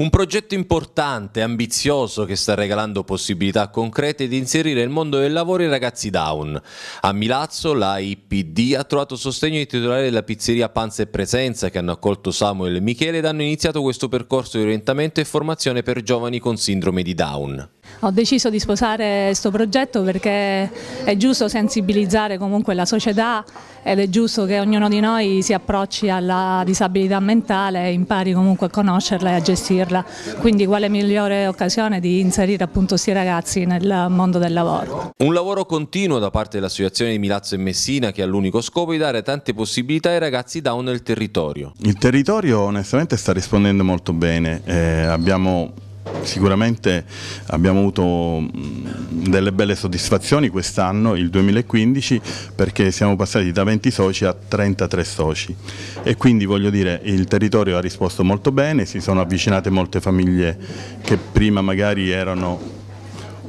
Un progetto importante, ambizioso, che sta regalando possibilità concrete di inserire nel mondo del lavoro i ragazzi down. A Milazzo la IPD ha trovato sostegno ai titolari della pizzeria Panza e Presenza che hanno accolto Samuel e Michele ed hanno iniziato questo percorso di orientamento e formazione per giovani con sindrome di Down. Ho deciso di sposare questo progetto perché è giusto sensibilizzare comunque la società ed è giusto che ognuno di noi si approcci alla disabilità mentale e impari comunque a conoscerla e a gestirla. Quindi quale migliore occasione di inserire appunto questi ragazzi nel mondo del lavoro. Un lavoro continuo da parte dell'Associazione di Milazzo e Messina che ha l'unico scopo di dare tante possibilità ai ragazzi down nel territorio. Il territorio onestamente sta rispondendo molto bene, eh, abbiamo Sicuramente abbiamo avuto mm, delle belle soddisfazioni quest'anno, il 2015, perché siamo passati da 20 soci a 33 soci e quindi voglio dire il territorio ha risposto molto bene, si sono avvicinate molte famiglie che prima magari erano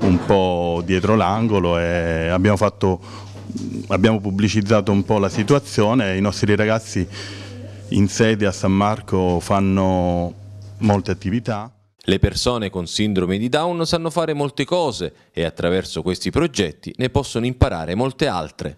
un po' dietro l'angolo e abbiamo, fatto, abbiamo pubblicizzato un po' la situazione e i nostri ragazzi in sede a San Marco fanno molte attività. Le persone con sindrome di Down sanno fare molte cose e attraverso questi progetti ne possono imparare molte altre.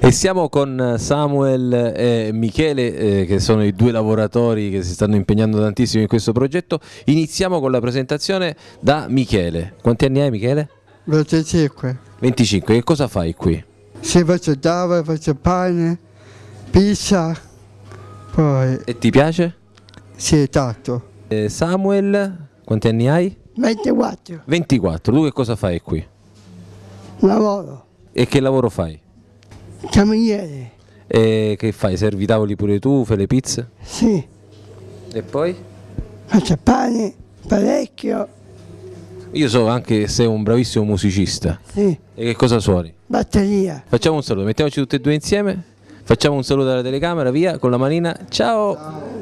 E siamo con Samuel e Michele, eh, che sono i due lavoratori che si stanno impegnando tantissimo in questo progetto. Iniziamo con la presentazione da Michele. Quanti anni hai Michele? 25. 25, che cosa fai qui? Sì, faccio Java, faccio pane, pizza, poi... E ti piace? Sì, tanto. Samuel? Quanti anni hai? 24. 24, tu che cosa fai qui? Lavoro. E che lavoro fai? Cameriere. E che fai? Servi tavoli pure tu, fai le pizze? Sì. E poi? Faccio pane, parecchio. Io so anche che sei un bravissimo musicista. Sì. E che cosa suoni? Batteria. Facciamo un saluto, mettiamoci tutti e due insieme. Facciamo un saluto alla telecamera, via, con la manina. Ciao. Ciao.